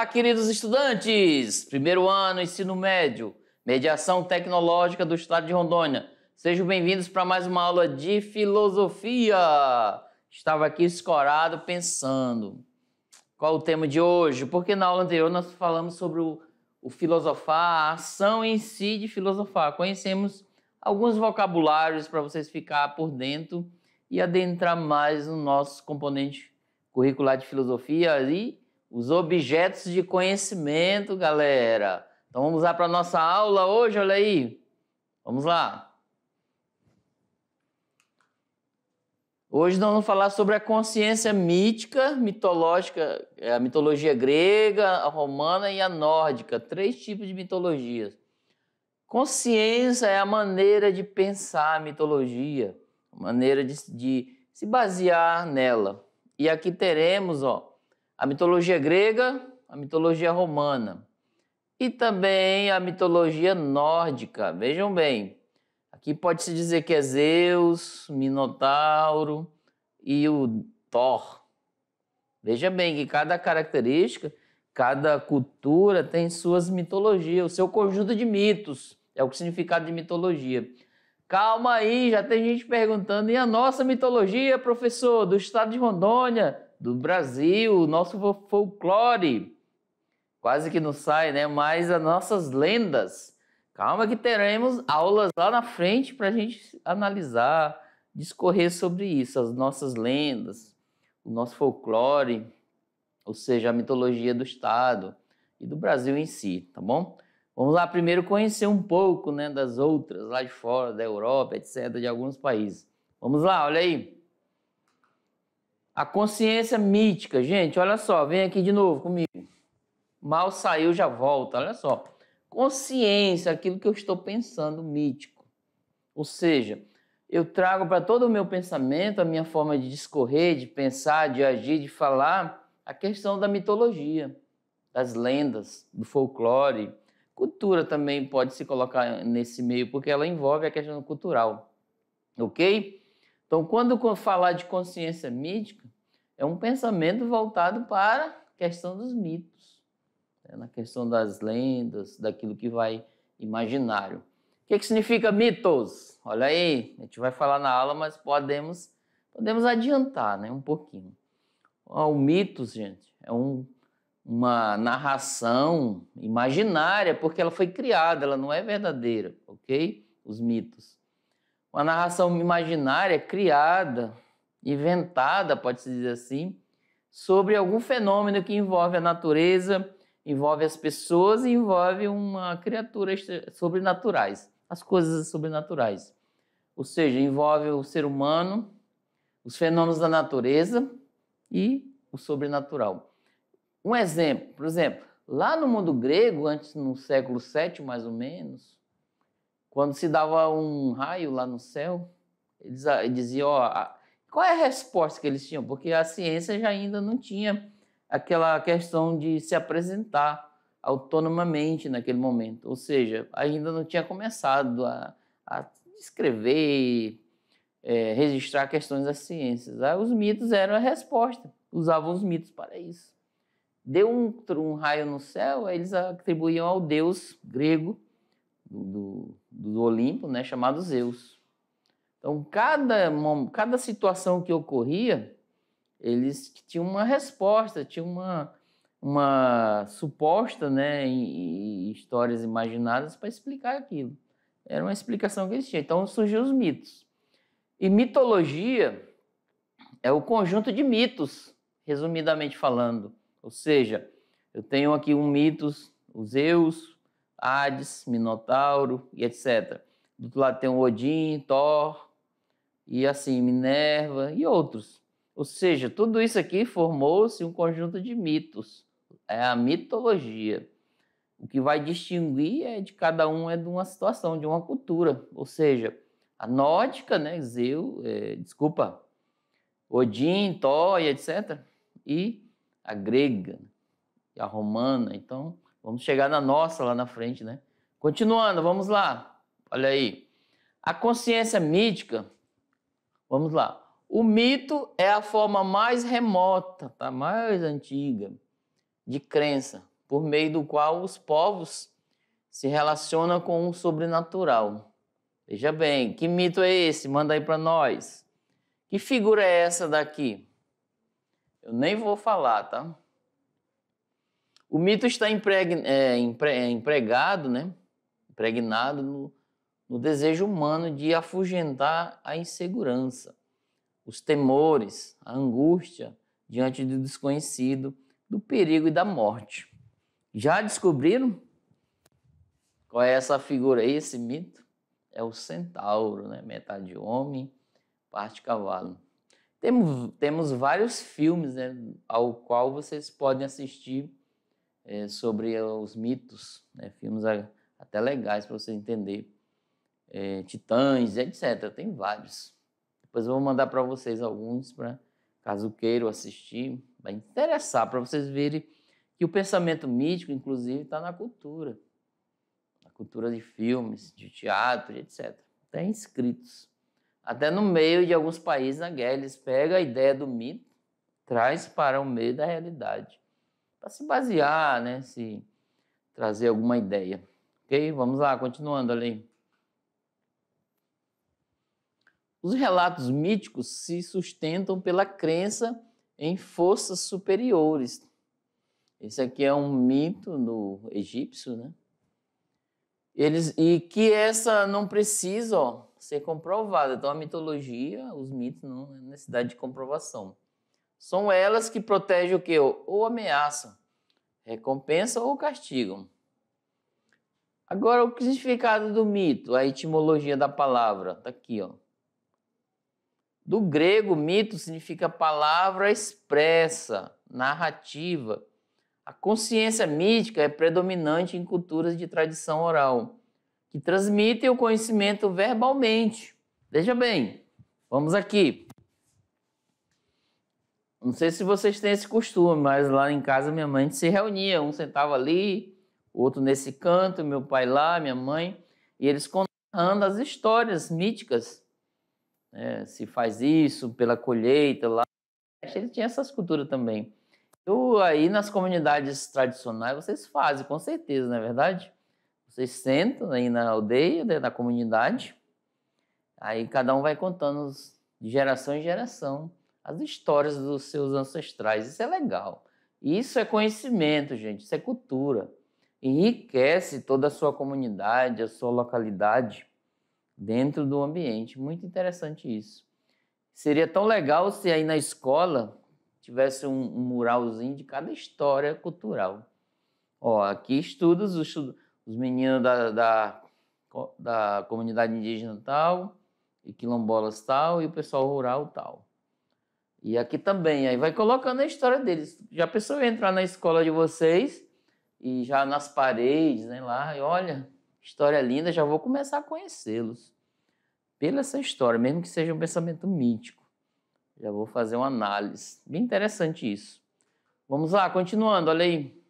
Olá, queridos estudantes! Primeiro ano, ensino médio, mediação tecnológica do estado de Rondônia. Sejam bem-vindos para mais uma aula de filosofia. Estava aqui escorado pensando. Qual o tema de hoje? Porque na aula anterior nós falamos sobre o, o filosofar, a ação em si de filosofar. Conhecemos alguns vocabulários para vocês ficar por dentro e adentrar mais no nosso componente curricular de filosofia e os objetos de conhecimento, galera. Então vamos lá para nossa aula hoje, olha aí. Vamos lá. Hoje nós vamos falar sobre a consciência mítica, mitológica, é, a mitologia grega, a romana e a nórdica, três tipos de mitologias. Consciência é a maneira de pensar a mitologia, a maneira de, de se basear nela. E aqui teremos, ó, a mitologia grega, a mitologia romana e também a mitologia nórdica. Vejam bem, aqui pode-se dizer que é Zeus, Minotauro e o Thor. Veja bem que cada característica, cada cultura tem suas mitologias, o seu conjunto de mitos. É o significado de mitologia. Calma aí, já tem gente perguntando, e a nossa mitologia, professor, do estado de Rondônia? do Brasil, o nosso folclore. Quase que não sai, né? Mas as nossas lendas. Calma que teremos aulas lá na frente para a gente analisar, discorrer sobre isso, as nossas lendas, o nosso folclore, ou seja, a mitologia do Estado e do Brasil em si, tá bom? Vamos lá primeiro conhecer um pouco né, das outras, lá de fora, da Europa, etc., de alguns países. Vamos lá, olha aí. A consciência mítica, gente, olha só, vem aqui de novo comigo. Mal saiu, já volta, olha só. Consciência, aquilo que eu estou pensando, mítico. Ou seja, eu trago para todo o meu pensamento, a minha forma de discorrer, de pensar, de agir, de falar, a questão da mitologia, das lendas, do folclore. Cultura também pode se colocar nesse meio, porque ela envolve a questão cultural. Ok? Então, quando falar de consciência mítica, é um pensamento voltado para a questão dos mitos, né? na questão das lendas, daquilo que vai imaginário. O que, é que significa mitos? Olha aí, a gente vai falar na aula, mas podemos, podemos adiantar né? um pouquinho. Ah, o mitos, gente, é um, uma narração imaginária, porque ela foi criada, ela não é verdadeira, ok? Os mitos uma narração imaginária criada, inventada, pode-se dizer assim, sobre algum fenômeno que envolve a natureza, envolve as pessoas e envolve uma criatura sobrenaturais, as coisas sobrenaturais. Ou seja, envolve o ser humano, os fenômenos da natureza e o sobrenatural. Um exemplo, por exemplo, lá no mundo grego, antes no século VII mais ou menos, quando se dava um raio lá no céu, eles ah, diziam, ó, qual é a resposta que eles tinham? Porque a ciência já ainda não tinha aquela questão de se apresentar autonomamente naquele momento, ou seja, ainda não tinha começado a, a escrever, é, registrar questões das ciências. Aí os mitos eram a resposta, usavam os mitos para isso. Deu um, um raio no céu, eles atribuíam ao deus grego do, do do Olimpo, né, chamado Zeus. Então, cada, cada situação que ocorria, eles tinham uma resposta, tinham uma, uma suposta né, em, em histórias imaginadas para explicar aquilo. Era uma explicação que existia. Então, surgiu os mitos. E mitologia é o conjunto de mitos, resumidamente falando. Ou seja, eu tenho aqui um mitos, o Zeus, Hades, Minotauro e etc. Do outro lado tem o Odin, Thor e assim, Minerva e outros. Ou seja, tudo isso aqui formou-se um conjunto de mitos, é a mitologia. O que vai distinguir é de cada um é de uma situação, de uma cultura. Ou seja, a nórdica, né, Zeus, é, desculpa, Odin, Thor e etc. E a grega, né, e a romana. Então, Vamos chegar na nossa lá na frente, né? Continuando, vamos lá. Olha aí. A consciência mítica, vamos lá. O mito é a forma mais remota, tá? mais antiga, de crença, por meio do qual os povos se relacionam com o sobrenatural. Veja bem, que mito é esse? Manda aí para nós. Que figura é essa daqui? Eu nem vou falar, tá? O mito está impreg... é, impre... É, empregado, né? impregnado no... no desejo humano de afugentar a insegurança, os temores, a angústia diante do desconhecido, do perigo e da morte. Já descobriram qual é essa figura aí, esse mito? É o centauro, né? metade homem, parte cavalo. Temos, temos vários filmes né, ao qual vocês podem assistir é, sobre os mitos, né? filmes até legais para você entender, é, Titãs, etc. Tem vários. Depois eu vou mandar para vocês alguns, para caso queiram assistir, vai interessar, para vocês verem que o pensamento mítico, inclusive, está na cultura. Na cultura de filmes, de teatro, etc. Até inscritos. Até no meio de alguns países na guerra, eles pegam a ideia do mito, traz para o meio da realidade para se basear, né? Se trazer alguma ideia. Ok? Vamos lá, continuando ali. Os relatos míticos se sustentam pela crença em forças superiores. Esse aqui é um mito do egípcio, né? Eles, e que essa não precisa ó, ser comprovada. Então, a mitologia, os mitos, não é necessidade de comprovação. São elas que protegem o que? Ou ameaçam, recompensam ou castigam. Agora, o significado do mito, a etimologia da palavra, está aqui. Ó. Do grego, mito significa palavra expressa, narrativa. A consciência mítica é predominante em culturas de tradição oral, que transmitem o conhecimento verbalmente. Veja bem, vamos aqui. Não sei se vocês têm esse costume, mas lá em casa minha mãe se reunia, um sentava ali, outro nesse canto, meu pai lá, minha mãe, e eles contando as histórias míticas. Né? Se faz isso pela colheita lá. Ele tinha essas culturas também. Eu, aí nas comunidades tradicionais, vocês fazem, com certeza, não é verdade? Vocês sentam aí na aldeia, né, na comunidade, aí cada um vai contando de geração em geração as histórias dos seus ancestrais. Isso é legal. Isso é conhecimento, gente, isso é cultura. Enriquece toda a sua comunidade, a sua localidade dentro do ambiente. Muito interessante isso. Seria tão legal se aí na escola tivesse um, um muralzinho de cada história cultural. Ó, aqui estudos os, os meninos da, da, da comunidade indígena tal, e quilombolas tal, e o pessoal rural tal. E aqui também, aí vai colocando a história deles. Já pensou em entrar na escola de vocês e já nas paredes, né, lá, e olha, história linda, já vou começar a conhecê-los. Pela essa história, mesmo que seja um pensamento mítico. Já vou fazer uma análise. Bem interessante isso. Vamos lá, continuando, olha aí.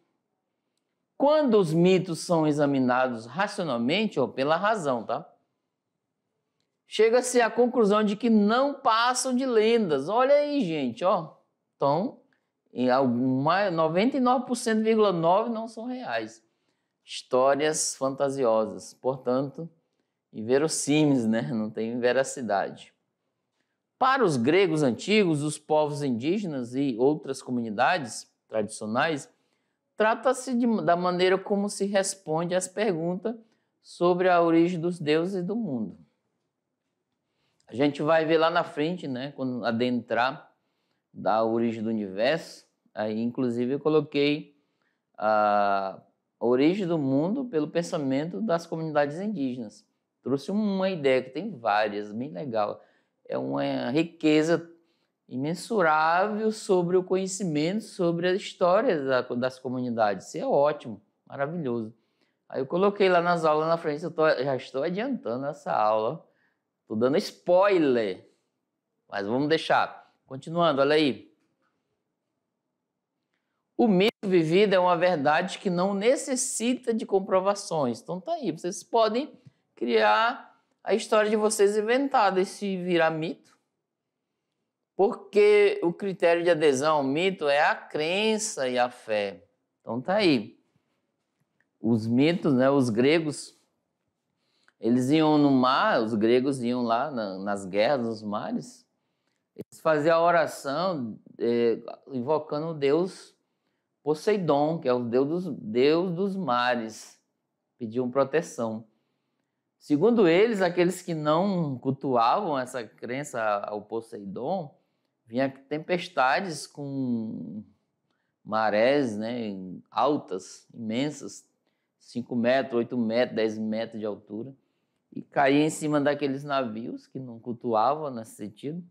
Quando os mitos são examinados racionalmente, ou pela razão, tá? chega-se à conclusão de que não passam de lendas. Olha aí, gente, ó. Então, 99,9% não são reais. Histórias fantasiosas, portanto, inverossímeis, né? Não tem veracidade. Para os gregos antigos, os povos indígenas e outras comunidades tradicionais, trata-se da maneira como se responde às perguntas sobre a origem dos deuses e do mundo. A gente vai ver lá na frente, né, quando adentrar da origem do universo. Aí, inclusive, eu coloquei a origem do mundo pelo pensamento das comunidades indígenas. Trouxe uma ideia que tem várias, bem legal. É uma riqueza imensurável sobre o conhecimento, sobre a história das comunidades. Isso é ótimo, maravilhoso. Aí eu coloquei lá nas aulas na frente, eu tô, já estou adiantando essa aula Tô dando spoiler. Mas vamos deixar. Continuando, olha aí. O mito vivido é uma verdade que não necessita de comprovações. Então tá aí, vocês podem criar a história de vocês inventada e se virar mito. Porque o critério de adesão ao mito é a crença e a fé. Então tá aí. Os mitos, né, os gregos eles iam no mar, os gregos iam lá na, nas guerras, nos mares, eles faziam a oração eh, invocando o deus Poseidon, que é o deus dos, deus dos mares, pediam proteção. Segundo eles, aqueles que não cultuavam essa crença ao Poseidon, vinha tempestades com marés né, altas, imensas, 5 metros, 8 metros, 10 metros de altura e caía em cima daqueles navios que não cultuavam nesse sentido,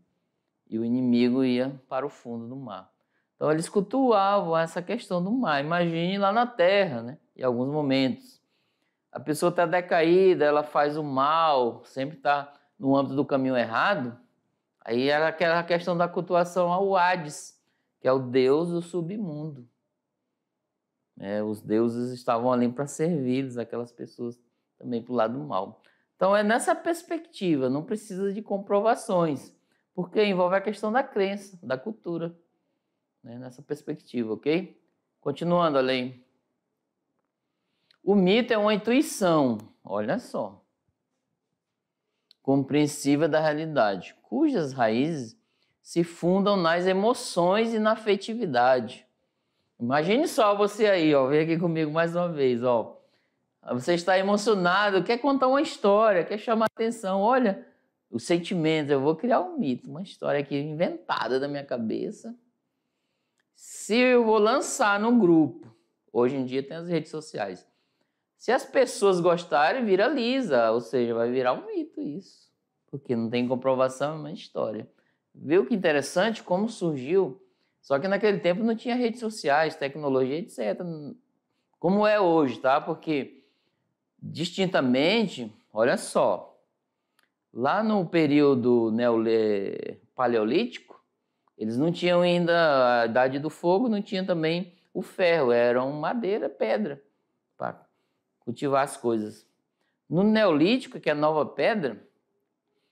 e o inimigo ia para o fundo do mar. Então eles cultuavam essa questão do mar. Imagine lá na terra, né? em alguns momentos. A pessoa está decaída, ela faz o mal, sempre está no âmbito do caminho errado. Aí era é aquela questão da cultuação ao Hades, que é o deus do submundo. É, os deuses estavam ali para servir aquelas pessoas também para o lado do mal. Então é nessa perspectiva, não precisa de comprovações, porque envolve a questão da crença, da cultura, né? nessa perspectiva, ok? Continuando além. O mito é uma intuição, olha só, compreensiva da realidade, cujas raízes se fundam nas emoções e na afetividade. Imagine só você aí, ó, vem aqui comigo mais uma vez, ó. Ah, você está emocionado, quer contar uma história, quer chamar atenção. Olha, os sentimentos. eu vou criar um mito, uma história aqui inventada da minha cabeça. Se eu vou lançar no grupo, hoje em dia tem as redes sociais. Se as pessoas gostarem, viraliza, ou seja, vai virar um mito isso, porque não tem comprovação, é uma história. Viu que interessante como surgiu? Só que naquele tempo não tinha redes sociais, tecnologia, etc. Como é hoje, tá? Porque Distintamente, olha só, lá no período neole... paleolítico, eles não tinham ainda a idade do fogo, não tinha também o ferro, eram madeira, pedra para cultivar as coisas. No neolítico, que é a nova pedra,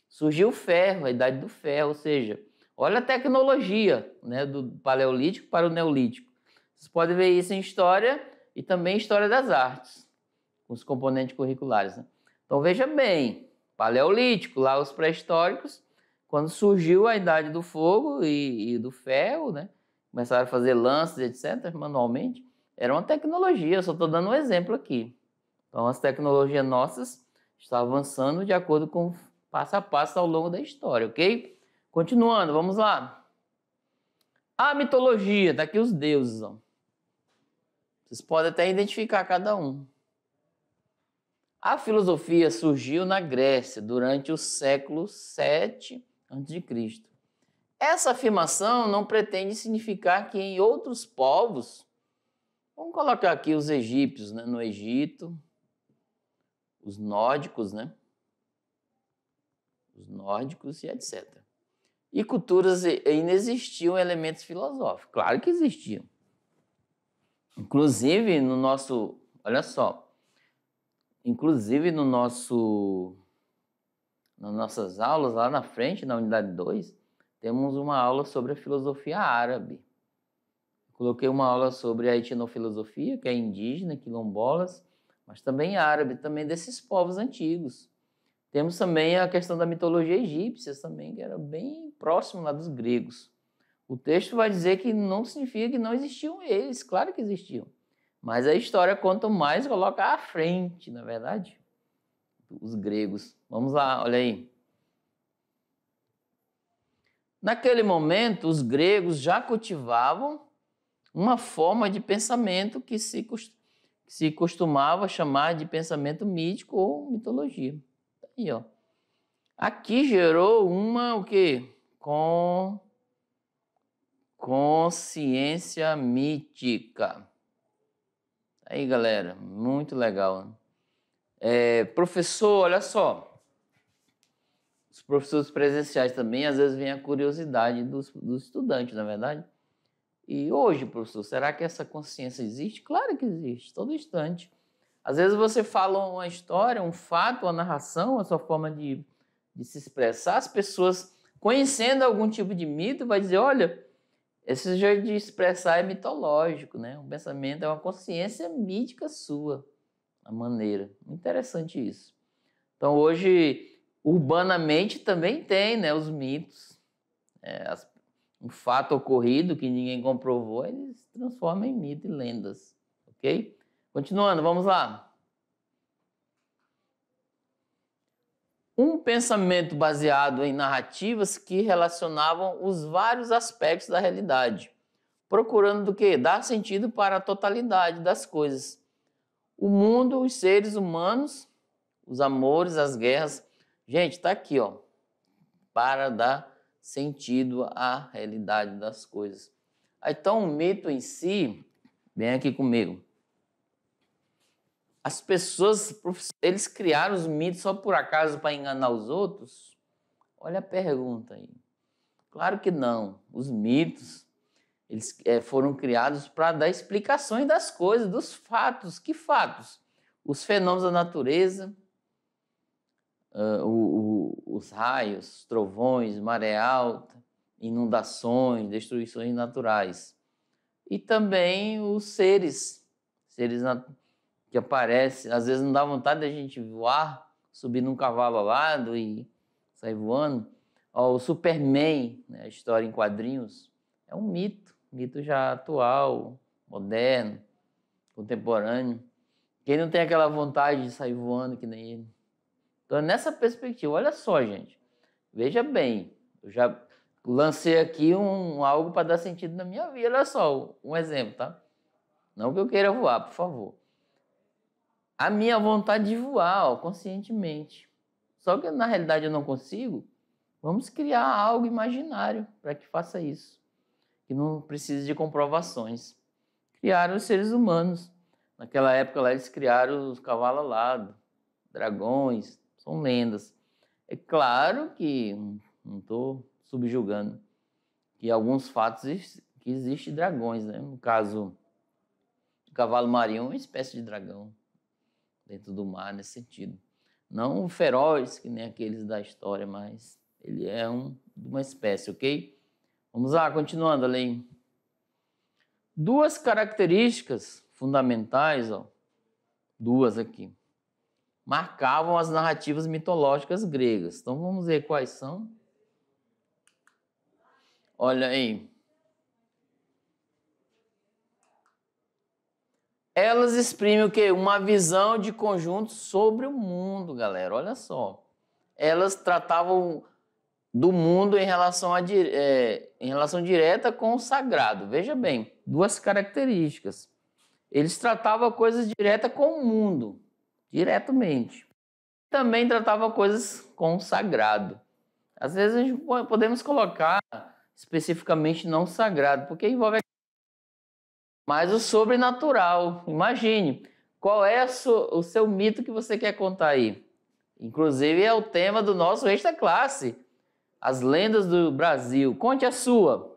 surgiu o ferro, a idade do ferro, ou seja, olha a tecnologia né, do paleolítico para o neolítico. Vocês podem ver isso em história e também em história das artes com os componentes curriculares. Né? Então veja bem, paleolítico, lá os pré-históricos, quando surgiu a idade do fogo e, e do ferro, né? começaram a fazer lances, etc., manualmente, era uma tecnologia, eu só estou dando um exemplo aqui. Então as tecnologias nossas estão avançando de acordo com passo a passo ao longo da história, ok? Continuando, vamos lá. A mitologia, daqui os deuses. Ó. Vocês podem até identificar cada um. A filosofia surgiu na Grécia durante o século 7 a.C. Essa afirmação não pretende significar que em outros povos, vamos colocar aqui os egípcios né, no Egito, os nórdicos, né? Os nórdicos e etc. E culturas ainda existiam elementos filosóficos. Claro que existiam. Inclusive no nosso, olha só, Inclusive no nosso nas nossas aulas lá na frente, na unidade 2, temos uma aula sobre a filosofia árabe. Coloquei uma aula sobre a etnofilosofia, que é indígena, quilombolas, mas também árabe, também desses povos antigos. Temos também a questão da mitologia egípcia, também, que era bem próximo lá dos gregos. O texto vai dizer que não significa que não existiam eles, claro que existiam. Mas a história, quanto mais, coloca à frente, na é verdade, os gregos. Vamos lá, olha aí. Naquele momento, os gregos já cultivavam uma forma de pensamento que se, se costumava chamar de pensamento mítico ou mitologia. Tá aí, ó. Aqui gerou uma o quê? Com consciência mítica. Aí, galera, muito legal. Né? É, professor, olha só. Os professores presenciais também, às vezes, vem a curiosidade dos, dos estudantes, na é verdade. E hoje, professor, será que essa consciência existe? Claro que existe, todo instante. Às vezes você fala uma história, um fato, uma narração, a sua forma de, de se expressar. As pessoas, conhecendo algum tipo de mito, vai dizer, olha, esse jeito de expressar é mitológico, né? O pensamento é uma consciência mítica sua, a maneira. Interessante isso. Então, hoje, urbanamente também tem né, os mitos. É, as, um fato ocorrido que ninguém comprovou, eles transformam em mito e lendas, ok? Continuando, vamos lá. um pensamento baseado em narrativas que relacionavam os vários aspectos da realidade, procurando do que dar sentido para a totalidade das coisas. O mundo, os seres humanos, os amores, as guerras. Gente, está aqui, ó, para dar sentido à realidade das coisas. Então, o mito em si, vem aqui comigo as pessoas, eles criaram os mitos só por acaso para enganar os outros? Olha a pergunta aí. Claro que não. Os mitos, eles é, foram criados para dar explicações das coisas, dos fatos. Que fatos? Os fenômenos da natureza, uh, o, o, os raios, trovões, maré alta, inundações, destruições naturais. E também os seres, seres naturais que aparece. Às vezes não dá vontade da gente voar, subir num cavalo alado e sair voando. Ó, o Superman, né, a história em quadrinhos, é um mito, mito já atual, moderno, contemporâneo. Quem não tem aquela vontade de sair voando que nem ele? Então, nessa perspectiva, olha só, gente. Veja bem, eu já lancei aqui um, algo para dar sentido na minha vida. Olha só, um exemplo, tá? Não que eu queira voar, por favor a minha vontade de voar, ó, conscientemente. Só que na realidade eu não consigo, vamos criar algo imaginário para que faça isso, que não precise de comprovações. Criaram os seres humanos. Naquela época lá eles criaram os cavalos alados, dragões, são lendas. É claro que não estou subjugando que alguns fatos que existem dragões, né? No caso, o cavalo marinho é uma espécie de dragão dentro do mar nesse sentido. Não feroz, que nem aqueles da história, mas ele é um, uma espécie, ok? Vamos lá, continuando além. Duas características fundamentais, ó, duas aqui, marcavam as narrativas mitológicas gregas. Então vamos ver quais são. Olha aí. elas exprimem o quê? Uma visão de conjunto sobre o mundo, galera. Olha só. Elas tratavam do mundo em relação, a, é, em relação direta com o sagrado. Veja bem, duas características. Eles tratavam coisas direta com o mundo, diretamente. Também tratavam coisas com o sagrado. Às vezes a gente podemos colocar especificamente não sagrado, porque envolve mas o sobrenatural. Imagine, qual é sua, o seu mito que você quer contar aí? Inclusive é o tema do nosso Extra Classe, as lendas do Brasil. Conte a sua.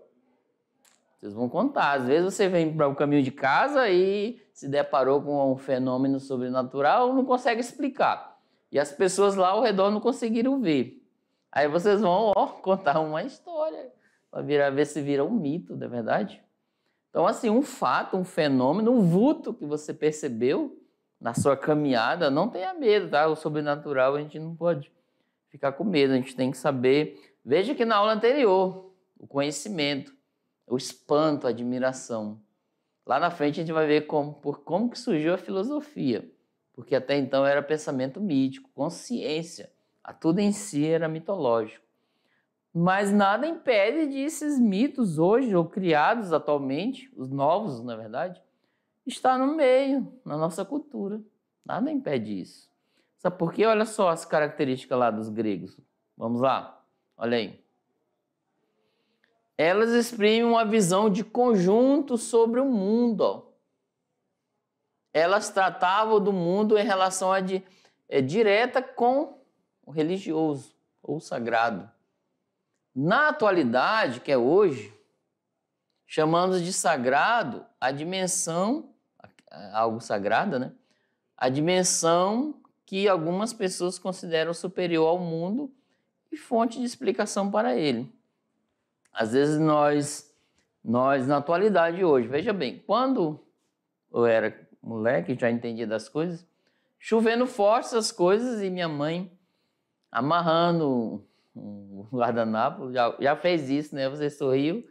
Vocês vão contar. Às vezes você vem para o caminho de casa e se deparou com um fenômeno sobrenatural, não consegue explicar. E as pessoas lá ao redor não conseguiram ver. Aí vocês vão ó, contar uma história para ver se vira um mito, não é verdade? Então, assim, um fato, um fenômeno, um vulto que você percebeu na sua caminhada, não tenha medo, tá? O sobrenatural a gente não pode ficar com medo, a gente tem que saber. Veja que na aula anterior, o conhecimento, o espanto, a admiração. Lá na frente a gente vai ver como, por, como que surgiu a filosofia, porque até então era pensamento mítico, consciência, a tudo em si era mitológico. Mas nada impede de esses mitos hoje, ou criados atualmente, os novos, na verdade, estar no meio, na nossa cultura. Nada impede isso. Sabe por quê? Olha só as características lá dos gregos. Vamos lá, olha aí. Elas exprimem uma visão de conjunto sobre o mundo. Ó. Elas tratavam do mundo em relação a de, eh, é, direta com o religioso ou sagrado. Na atualidade, que é hoje, chamamos de sagrado a dimensão, algo sagrado, né? A dimensão que algumas pessoas consideram superior ao mundo e fonte de explicação para ele. Às vezes nós, nós na atualidade hoje, veja bem, quando eu era moleque, já entendia das coisas, chovendo forte as coisas e minha mãe amarrando um guardanapo, já, já fez isso, né? Você sorriu,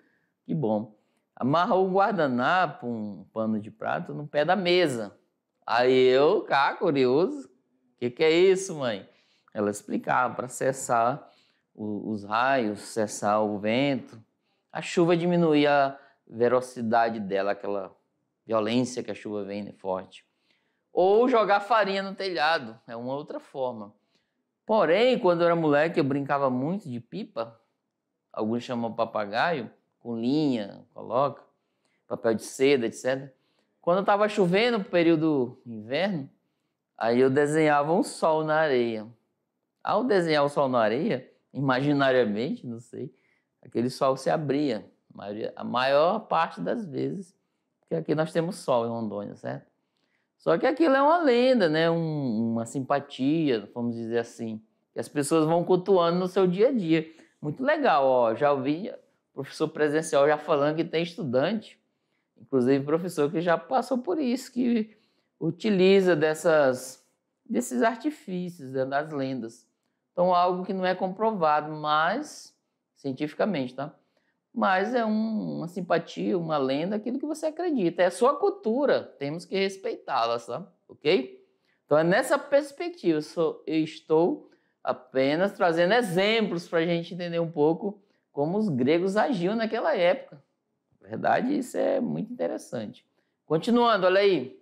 que bom. amarra um guardanapo, um pano de prato, no pé da mesa. Aí eu, cá, curioso, o que, que é isso, mãe? Ela explicava para cessar o, os raios, cessar o vento. A chuva diminuía a velocidade dela, aquela violência que a chuva vem né, forte. Ou jogar farinha no telhado, é uma outra forma. Porém, quando eu era moleque, eu brincava muito de pipa. Alguns chamam papagaio, com linha, coloca, papel de seda, etc. Quando estava chovendo, no período inverno, aí eu desenhava um sol na areia. Ao desenhar o sol na areia, imaginariamente, não sei, aquele sol se abria. A maior parte das vezes, porque aqui nós temos sol em Rondônia, certo? Só que aquilo é uma lenda, né? Um, uma simpatia, vamos dizer assim, que as pessoas vão cultuando no seu dia a dia. Muito legal, ó. Já ouvi professor presencial já falando que tem estudante, inclusive professor que já passou por isso, que utiliza dessas, desses artifícios né, das lendas. Então, algo que não é comprovado, mas cientificamente, tá? mas é um, uma simpatia, uma lenda, aquilo que você acredita. É a sua cultura, temos que respeitá-la, sabe? Ok? Então é nessa perspectiva, eu, sou, eu estou apenas trazendo exemplos para a gente entender um pouco como os gregos agiam naquela época. Na verdade, isso é muito interessante. Continuando, olha aí.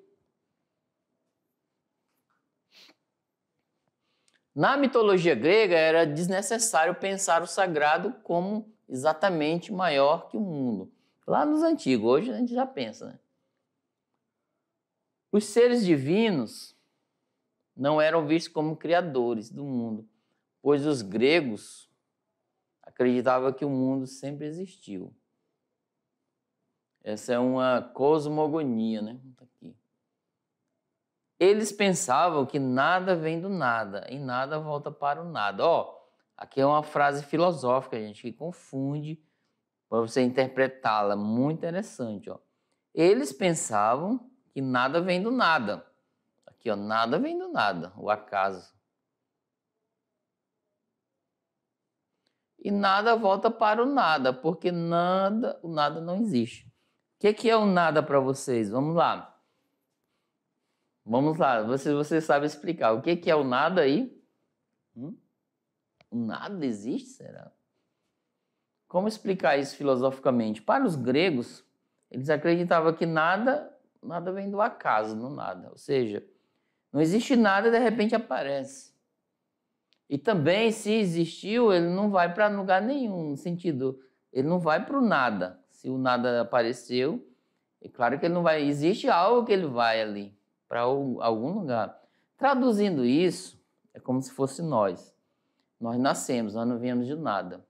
Na mitologia grega era desnecessário pensar o sagrado como exatamente maior que o mundo. Lá nos antigos, hoje a gente já pensa. Né? Os seres divinos não eram vistos como criadores do mundo, pois os gregos acreditavam que o mundo sempre existiu. Essa é uma cosmogonia, né? Tá aqui. Eles pensavam que nada vem do nada e nada volta para o nada. Ó, Aqui é uma frase filosófica, gente, que confunde para você interpretá-la. Muito interessante, ó. Eles pensavam que nada vem do nada. Aqui, ó, nada vem do nada, o acaso. E nada volta para o nada, porque nada, o nada não existe. O que, que é o nada para vocês? Vamos lá. Vamos lá, você, você sabe explicar. O que, que é o nada aí? Hum? nada existe, será? Como explicar isso filosoficamente? Para os gregos, eles acreditavam que nada, nada vem do acaso, do nada. Ou seja, não existe nada e de repente aparece. E também, se existiu, ele não vai para lugar nenhum, no sentido, ele não vai para o nada. Se o nada apareceu, é claro que ele não vai. Existe algo que ele vai ali, para algum lugar. Traduzindo isso, é como se fosse nós. Nós nascemos, nós não viemos de nada.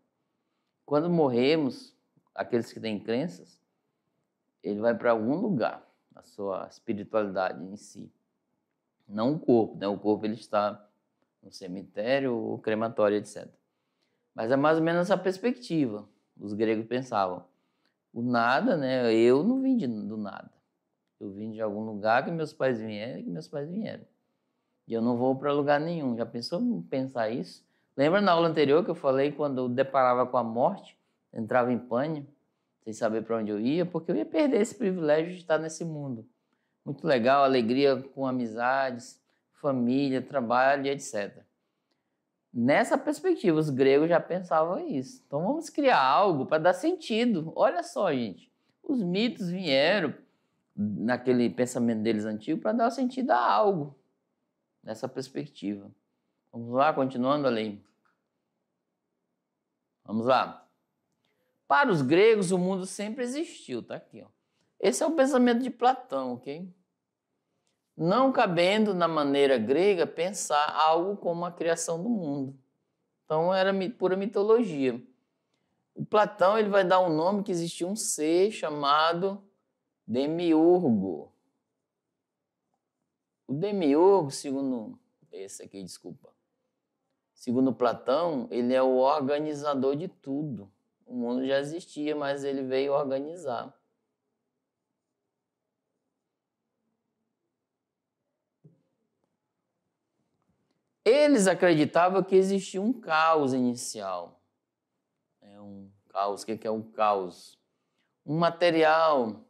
Quando morremos, aqueles que têm crenças, ele vai para algum lugar, a sua espiritualidade em si. Não o corpo, né? O corpo ele está no cemitério, o crematório, etc. Mas é mais ou menos essa perspectiva. Os gregos pensavam: o nada, né? Eu não vim de, do nada. Eu vim de algum lugar que meus pais vieram, que meus pais vieram. E eu não vou para lugar nenhum. Já pensou em pensar isso? Lembra na aula anterior que eu falei quando eu deparava com a morte, entrava em pânico, sem saber para onde eu ia, porque eu ia perder esse privilégio de estar nesse mundo. Muito legal, alegria com amizades, família, trabalho, etc. Nessa perspectiva, os gregos já pensavam isso. Então vamos criar algo para dar sentido. Olha só, gente. Os mitos vieram naquele pensamento deles antigo para dar sentido a algo. Nessa perspectiva. Vamos lá, continuando a lei. Vamos lá. Para os gregos, o mundo sempre existiu, tá aqui, ó. Esse é o pensamento de Platão, ok? Não cabendo na maneira grega pensar algo como a criação do mundo. Então era pura mitologia. O Platão ele vai dar um nome que existia um ser chamado demiurgo. O demiurgo, segundo esse aqui, desculpa, Segundo Platão, ele é o organizador de tudo. O mundo já existia, mas ele veio organizar. Eles acreditavam que existia um caos inicial. É um caos. O que é, é um caos? Um material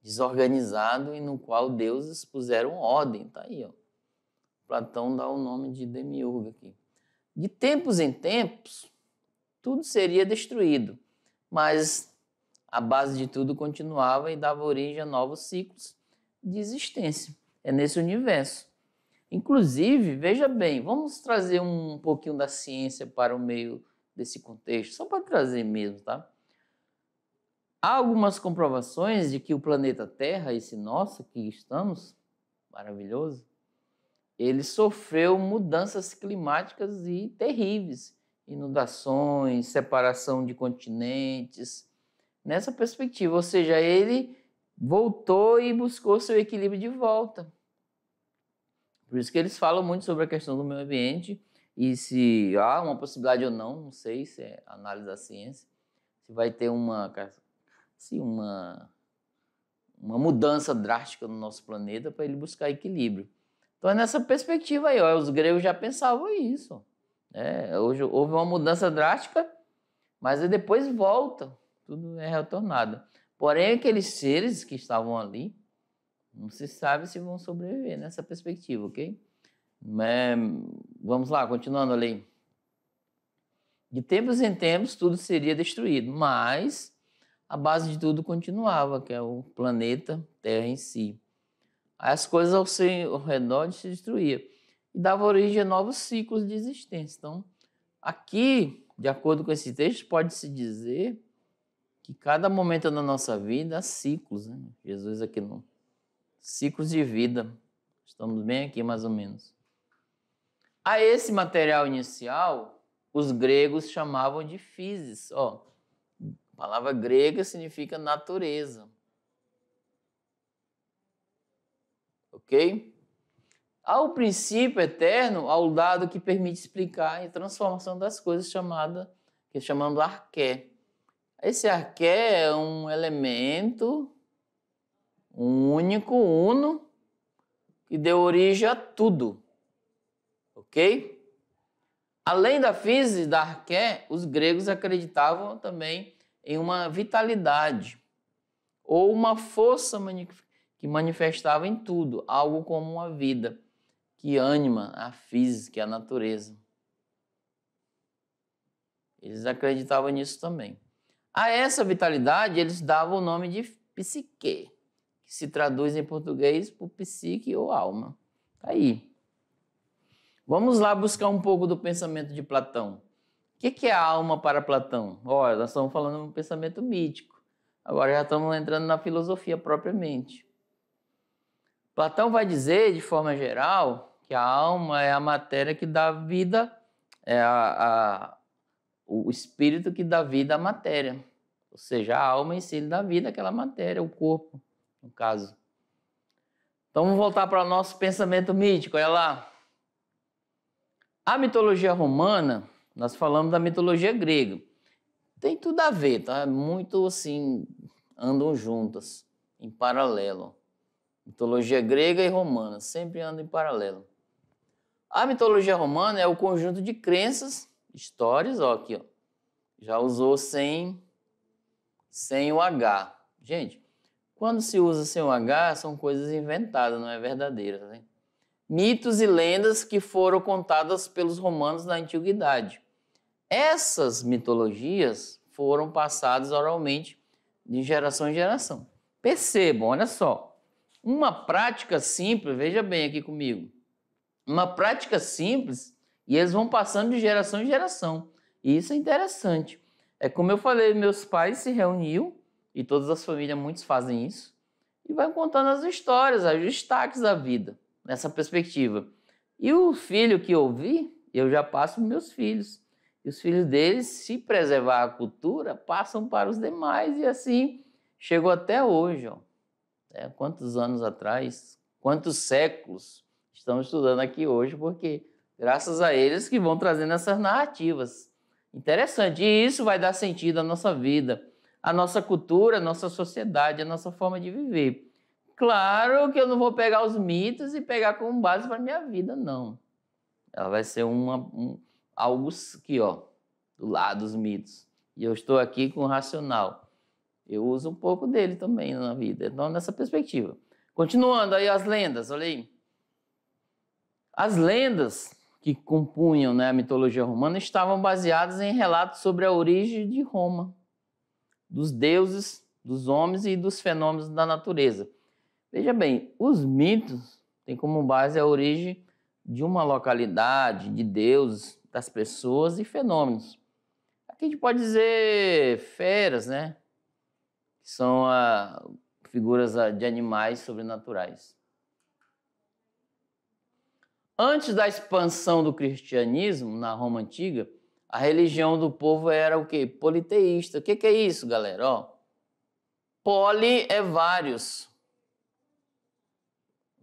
desorganizado e no qual deuses puseram ordem. Está aí, ó. Platão dá o nome de demiurgo aqui. De tempos em tempos, tudo seria destruído, mas a base de tudo continuava e dava origem a novos ciclos de existência. É nesse universo. Inclusive, veja bem, vamos trazer um pouquinho da ciência para o meio desse contexto, só para trazer mesmo, tá? Há algumas comprovações de que o planeta Terra, esse nosso que estamos, maravilhoso, ele sofreu mudanças climáticas e terríveis, inundações, separação de continentes, nessa perspectiva, ou seja, ele voltou e buscou seu equilíbrio de volta. Por isso que eles falam muito sobre a questão do meio ambiente e se há uma possibilidade ou não, não sei se é análise da ciência, se vai ter uma assim, uma uma mudança drástica no nosso planeta para ele buscar equilíbrio. Então nessa perspectiva aí, ó, os gregos já pensavam isso. Né? Hoje houve uma mudança drástica, mas depois volta, tudo é retornado. Porém, aqueles seres que estavam ali, não se sabe se vão sobreviver nessa perspectiva, ok? Mas, né? vamos lá, continuando ali. De tempos em tempos, tudo seria destruído, mas a base de tudo continuava, que é o planeta Terra em si as coisas ao, seu, redor se destruíam e dava origem a novos ciclos de existência. Então, aqui, de acordo com esse texto, pode-se dizer que cada momento da nossa vida há ciclos. Né? Jesus aqui no ciclos de vida. Estamos bem aqui, mais ou menos. A esse material inicial, os gregos chamavam de physis. Ó, a palavra grega significa natureza. ok? Ao princípio eterno, ao dado que permite explicar a transformação das coisas, chamada, que chamamos arqué. Esse arqué é um elemento um único, uno, que deu origem a tudo, ok? Além da física da arqué, os gregos acreditavam também em uma vitalidade ou uma força que manifestava em tudo algo como uma vida que anima a física a natureza. Eles acreditavam nisso também. A essa vitalidade eles davam o nome de psique, que se traduz em português por psique ou alma. Tá aí. Vamos lá buscar um pouco do pensamento de Platão. O que é a alma para Platão? Olha, nós estamos falando de um pensamento mítico. Agora já estamos entrando na filosofia propriamente. Platão vai dizer, de forma geral, que a alma é a matéria que dá vida, é a, a o espírito que dá vida à matéria. Ou seja, a alma em si dá vida àquela matéria, o corpo, no caso. Então vamos voltar para o nosso pensamento mítico, olha lá. A mitologia romana, nós falamos da mitologia grega. Tem tudo a ver, tá? Muito assim, andam juntas, em paralelo. Mitologia grega e romana sempre andam em paralelo. A mitologia romana é o conjunto de crenças, histórias, ó, aqui, ó. Já usou sem, sem o H. Gente, quando se usa sem o H, são coisas inventadas, não é verdadeiras. Né? Mitos e lendas que foram contadas pelos romanos na antiguidade. Essas mitologias foram passadas oralmente de geração em geração. Percebam, olha só. Uma prática simples, veja bem aqui comigo, uma prática simples e eles vão passando de geração em geração. E isso é interessante. É como eu falei, meus pais se reuniam e todas as famílias, muitos fazem isso, e vai contando as histórias, os destaques da vida, nessa perspectiva. E o filho que eu vi, eu já passo para meus filhos. E os filhos deles, se preservar a cultura, passam para os demais, e assim chegou até hoje. Ó. É, quantos anos atrás, quantos séculos estamos estudando aqui hoje, porque graças a eles que vão trazendo essas narrativas. Interessante. E isso vai dar sentido à nossa vida, à nossa cultura, à nossa sociedade, à nossa forma de viver. Claro que eu não vou pegar os mitos e pegar como base para minha vida, não. Ela vai ser uma, um, algo que, ó, do lado dos mitos. E eu estou aqui com o racional. Eu uso um pouco dele também na vida, então nessa perspectiva. Continuando aí as lendas, olha aí. As lendas que compunham né, a mitologia romana estavam baseadas em relatos sobre a origem de Roma, dos deuses, dos homens e dos fenômenos da natureza. Veja bem, os mitos têm como base a origem de uma localidade, de deuses, das pessoas e fenômenos. Aqui a gente pode dizer feras, né? são ah, figuras ah, de animais sobrenaturais. Antes da expansão do cristianismo na Roma antiga, a religião do povo era o quê? Politeísta. O que, que é isso, galera? Ó, poli é vários.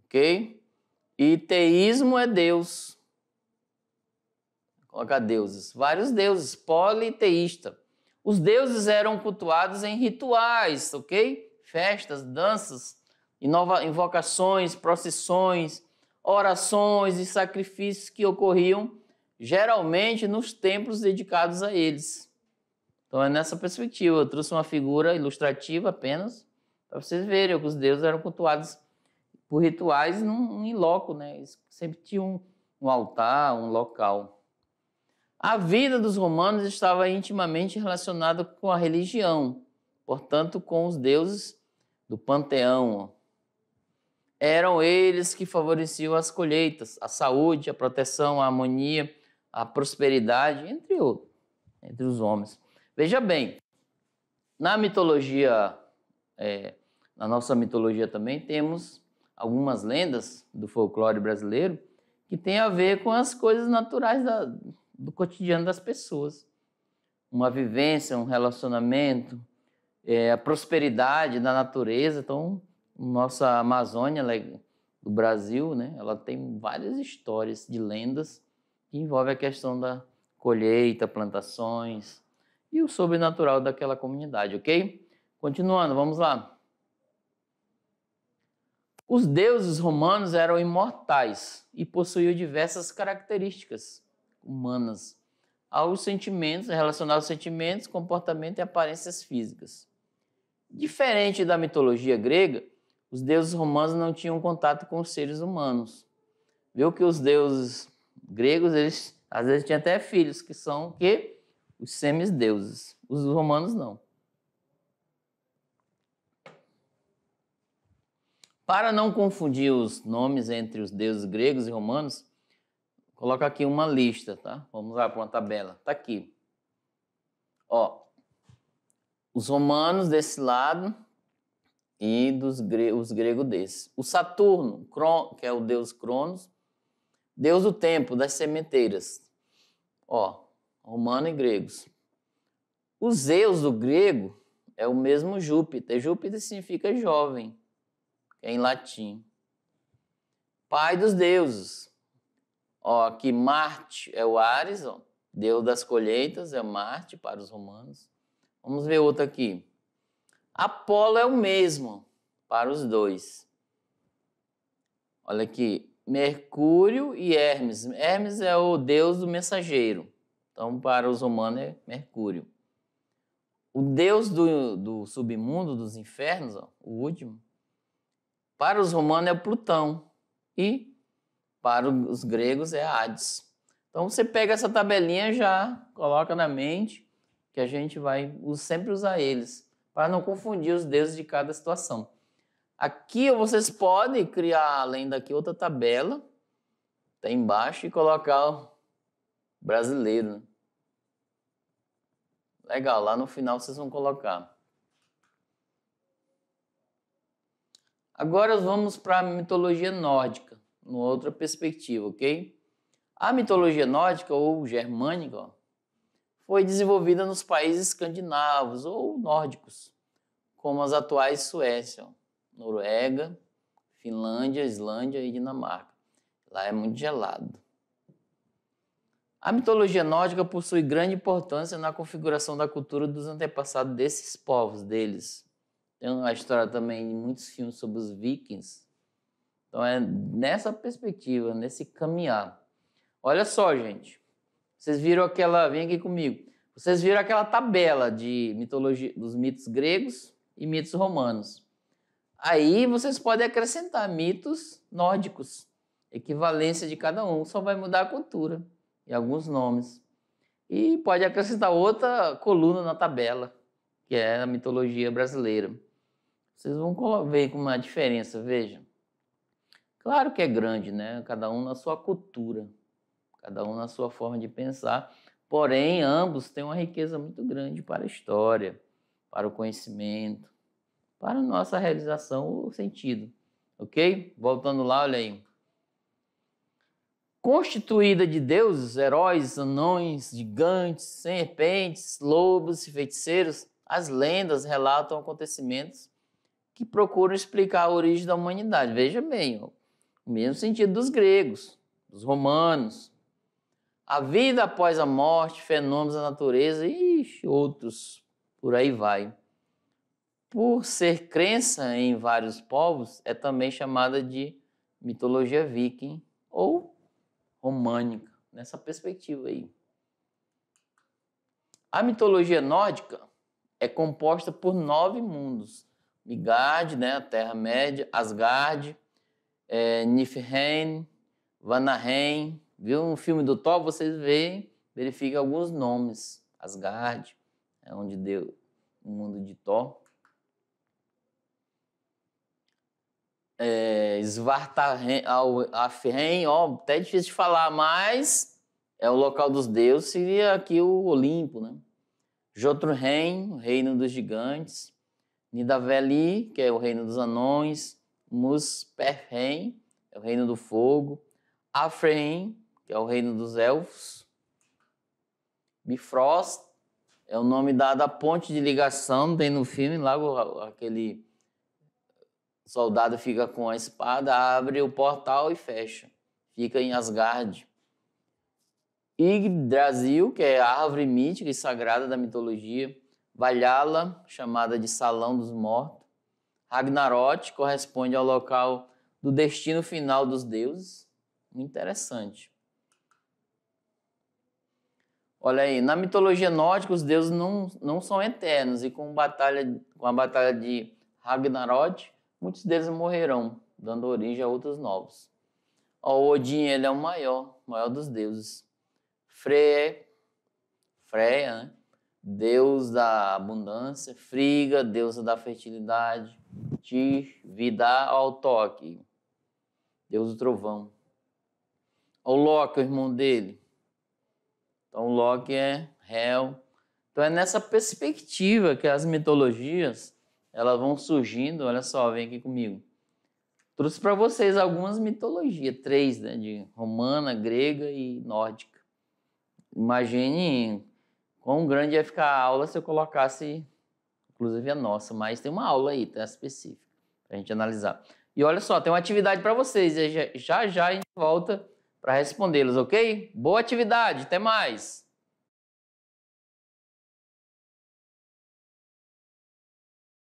Ok? E teísmo é Deus. Coloca deuses. Vários deuses. Politeísta. Os deuses eram cultuados em rituais, ok? Festas, danças, invocações, procissões, orações e sacrifícios que ocorriam geralmente nos templos dedicados a eles. Então é nessa perspectiva. Eu trouxe uma figura ilustrativa apenas para vocês verem que os deuses eram cultuados por rituais num, loco, né? Eles sempre tinham um altar, um local. A vida dos romanos estava intimamente relacionada com a religião, portanto, com os deuses do panteão. Eram eles que favoreciam as colheitas, a saúde, a proteção, a harmonia, a prosperidade, entre outros, entre os homens. Veja bem, na mitologia, é, na nossa mitologia também, temos algumas lendas do folclore brasileiro que têm a ver com as coisas naturais da, do cotidiano das pessoas. Uma vivência, um relacionamento, é, a prosperidade da natureza. Então, nossa Amazônia é do Brasil, né, ela tem várias histórias de lendas que envolvem a questão da colheita, plantações e o sobrenatural daquela comunidade, ok? Continuando, vamos lá. Os deuses romanos eram imortais e possuíam diversas características humanas, aos sentimentos, relacionados aos sentimentos, comportamento e aparências físicas. Diferente da mitologia grega, os deuses romanos não tinham contato com os seres humanos. Viu que os deuses gregos, eles às vezes tinham até filhos, que são que os semideuses. Os romanos não. Para não confundir os nomes entre os deuses gregos e romanos, Coloca aqui uma lista, tá? Vamos lá para uma tabela. Tá aqui. Ó, os romanos desse lado e dos gre os gregos desse. O Saturno, que é o deus Cronos, deus do tempo, das sementeiras. Ó, romano e gregos. O Zeus do grego é o mesmo Júpiter. Júpiter significa jovem, é em latim. Pai dos deuses. Ó, que Marte é o Ares, ó, Deus das colheitas, é Marte para os romanos. Vamos ver outro aqui. Apolo é o mesmo para os dois. Olha aqui, Mercúrio e Hermes. Hermes é o deus do mensageiro. Então, para os romanos, é Mercúrio. O deus do, do submundo, dos infernos, ó, o último, para os romanos é Plutão. E para os gregos é Hades. Então você pega essa tabelinha já coloca na mente que a gente vai sempre usar eles para não confundir os deuses de cada situação. Aqui vocês podem criar além daqui outra tabela tá embaixo e colocar o brasileiro. Legal, lá no final vocês vão colocar. Agora vamos para a mitologia nórdica numa outra perspectiva, ok? A mitologia nórdica ou germânica foi desenvolvida nos países escandinavos ou nórdicos, como as atuais Suécia, Noruega, Finlândia, Islândia e Dinamarca. Lá é muito gelado. A mitologia nórdica possui grande importância na configuração da cultura dos antepassados desses povos deles. Tem uma história também de muitos filmes sobre os vikings, então é nessa perspectiva, nesse caminhar. Olha só, gente. Vocês viram aquela, vem aqui comigo. Vocês viram aquela tabela de mitologia dos mitos gregos e mitos romanos. Aí vocês podem acrescentar mitos nórdicos, equivalência de cada um, só vai mudar a cultura e alguns nomes. E pode acrescentar outra coluna na tabela, que é a mitologia brasileira. Vocês vão ver como é a diferença, vejam. Claro que é grande, né? Cada um na sua cultura, cada um na sua forma de pensar. Porém, ambos têm uma riqueza muito grande para a história, para o conhecimento, para a nossa realização ou sentido. Ok? Voltando lá, olha aí. Constituída de deuses, heróis, anões, gigantes, serpentes, lobos e feiticeiros, as lendas relatam acontecimentos que procuram explicar a origem da humanidade. Veja bem, ó o mesmo sentido dos gregos, dos romanos. A vida após a morte, fenômenos da natureza e outros, por aí vai. Por ser crença em vários povos, é também chamada de mitologia viking ou românica, nessa perspectiva aí. A mitologia nórdica é composta por nove mundos: Midgard, né, a Terra-média, Asgard, é, Nifheim, viu um filme do Thor, vocês veem, verifica alguns nomes. Asgard, é onde deu o mundo de Thor. É, Svartafheim, ó, até difícil de falar, mas é o local dos deuses, seria aqui o Olimpo, né? Jotunheim, o reino dos gigantes. Nidaveli, que é o reino dos anões. Muspelheim, é o reino do fogo, Afreim, que é o reino dos elfos, Bifrost, é o nome dado à ponte de ligação, tem no filme, lá aquele soldado fica com a espada, abre o portal e fecha. Fica em Asgard. Yggdrasil, que é a árvore mítica e sagrada da mitologia, Valhalla, chamada de Salão dos Mortos, Ragnarot corresponde ao local do destino final dos deuses. Interessante. Olha aí, na mitologia nórdica os deuses não, não são eternos e com, batalha, com a batalha de Ragnarok, muitos deles morrerão, dando origem a outros novos. O Odin ele é o maior, maior dos deuses. Freya, Freya, né? Deus da abundância, Friga, deusa da fertilidade, Tir, Vidá, Altoque, Deus do trovão. O Loki, o irmão dele. Então, o Loki é réu. Então, é nessa perspectiva que as mitologias elas vão surgindo. Olha só, vem aqui comigo. Trouxe para vocês algumas mitologias, três, né, de romana, grega e nórdica. Imagine Quão grande ia ficar a aula se eu colocasse, inclusive a nossa, mas tem uma aula aí, tá específica, para a gente analisar. E olha só, tem uma atividade para vocês, já já a gente volta para respondê-los, ok? Boa atividade, até mais!